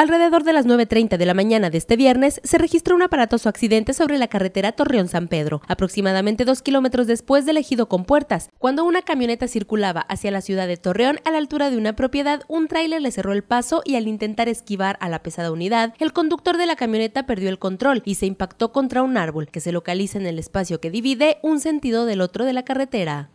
Alrededor de las 9.30 de la mañana de este viernes se registró un aparatoso accidente sobre la carretera Torreón-San Pedro, aproximadamente dos kilómetros después del ejido con puertas. Cuando una camioneta circulaba hacia la ciudad de Torreón a la altura de una propiedad, un tráiler le cerró el paso y al intentar esquivar a la pesada unidad, el conductor de la camioneta perdió el control y se impactó contra un árbol que se localiza en el espacio que divide un sentido del otro de la carretera.